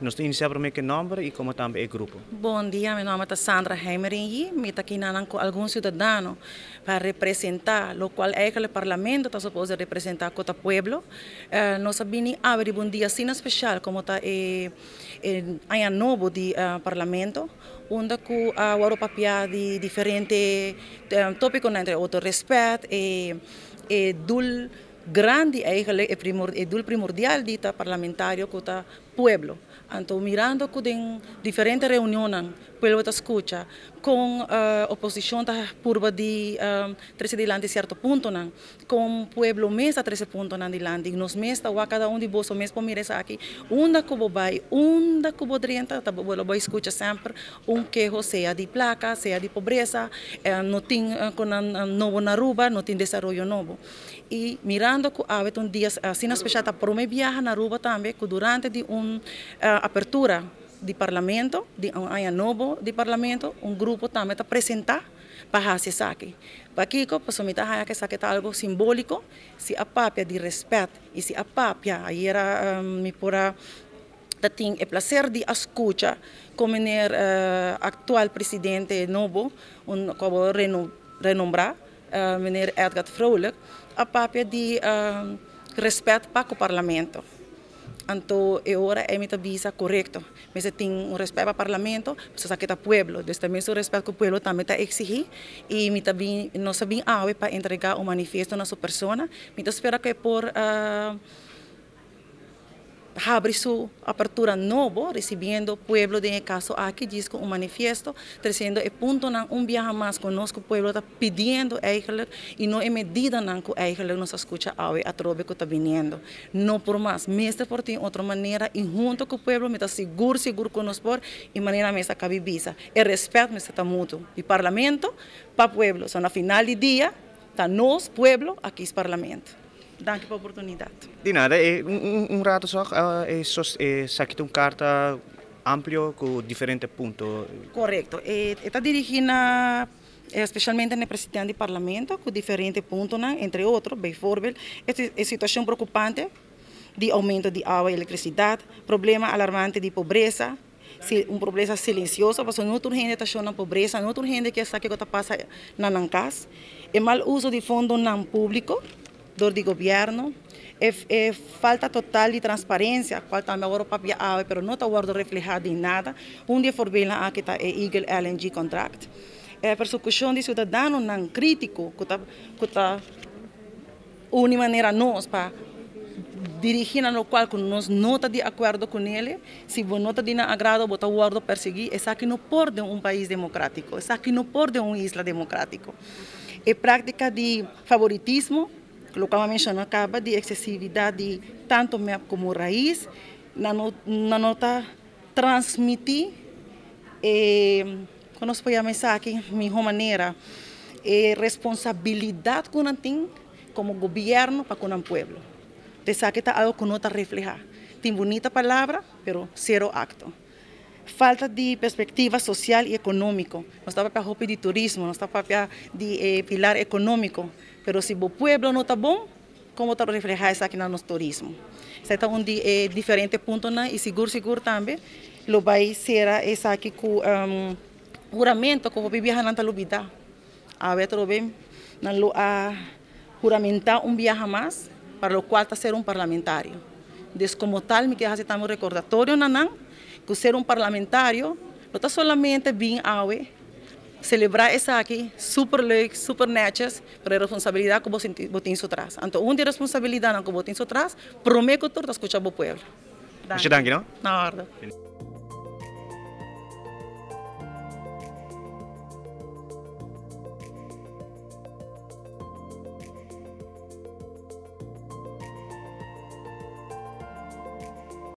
Nosotros iniciamos con nombre e como también grupo. Buenos dia, mi nombre es Sandra Heimeringi, me está aqui con ciudadano para representar, lo cual es que el parlamento está supuesto representar con el pueblo. Eh, vimos abrir un día sin especial, como está eh, eh, nuevo novo parlamento, un que eh, a de diferentes eh, tópicos, entre otro y e, dul grande, el primordial, di ta parlamentario que está pueblo. Entonces, mirando que en diferentes reuniones, pueblo te escucha, con eh, oposición eh, de purba de 13 de cierto punto, nan, con pueblo mesa 13 punto nan y nos mesa o a cada uno de vos mes por mirar aquí, un como va, que cubo drienta, bueno, voy escucha siempre un quejo, sea de placa, sea de pobreza, eh, no tiene con nuevo Naruba, no tiene desarrollo nuevo. Y mirando que a un día, así nos pechata, viaja Naruba también, que durante de un una eh, apertura de parlamento, de un año de parlamento, un grupo también está presentado para se saque. Para que possamos ter que saque algo simbólico, si a papia de respeto y si a papia era em, mi pura el placer de escuchar como el eh, actual presidente nuevo, un como renombrado, renombrar, señor em, Edgar Froelich, a papia de em, respeto para el parlamento. Anto ahora e ora é visa correto. Mas tem um respeito parlamento, mas pues, saqueta está pueblo. ...desde também o respeto que pueblo también está exigir e no bem, bien sabemos ah, para entregar o manifiesto a su persona... ...entonces espera que por ah, abre su apertura nuevo, recibiendo pueblo de caso aquí disco un manifiesto, trayendo el punto un viaje más con pueblo está pidiendo Eichler, y no en medida que Eichler nos escucha a hoy a que está viniendo. No por más, me mestre por ti otra manera y junto con el pueblo me está seguro, seguro con nosotros, y manera me está cabibisa. El respeto me está mutuo. Y parlamento para pueblo, son a final del día, está nos pueblo aquí es parlamento por la oportunidad. de un, rato só, eh, saquito un carta amplio con diferentes puntos. Correcto. está e dirigida especialmente eh, eh, al presidente del parlamento, con diferentes puntos, entre otros, es e situación preocupante de aumento de agua y e electricidad problema alarmante de pobreza, un problema silenciosa, porque no urgente gente que está en pobreza, no urgente gente que sabe que está en casa, mal uso de fondos públicos, público, dor de gobierno, falta total de transparencia, falta de agora papia pero no está guardo reflejado em nada. Un um día for bem que está Eagle LNG contract. persecución persecución de ciudadanos, não crítico, que está, que está uma manera nós para que no cual nos notas de acuerdo con él, si vos está de agrado, vos guardo perseguir, es que no por de un país democrático, es que no por de una isla democrática. Es práctica de favoritismo, que mencionar acaba de excesividad, tanto como raíz, la no, nota transmitir eh, se llama? põe mi mensagem eh, responsabilidad que tenemos como gobierno para un pueblo. De Pensar que está algo que no está reflejar. bonita palabra, pero cero acto falta de perspectiva social y económico. No está para el de turismo, no está para de eh, pilar económico. Pero si el pueblo no está bom, ¿cómo está reflejado aquí en nuestro turismo? Este es un eh, diferente punto ¿no? y seguro, seguro también lo va a hacer es aquí con um, juramento como voy a viajar en la vida. A ver, lo ven, a ah, juramentar un viaje más, para lo cual está ser un parlamentario. Entonces, como tal, me queda hacer un recordatorio, nanan que ser un parlamentario no está solamente bien ave, celebrar es aquí super leuk, super netjes, pero a responsabilidad que vos atrás. Ante un de responsabilidad que vos atrás, prometo que você escuta al pueblo. Muchas gracias.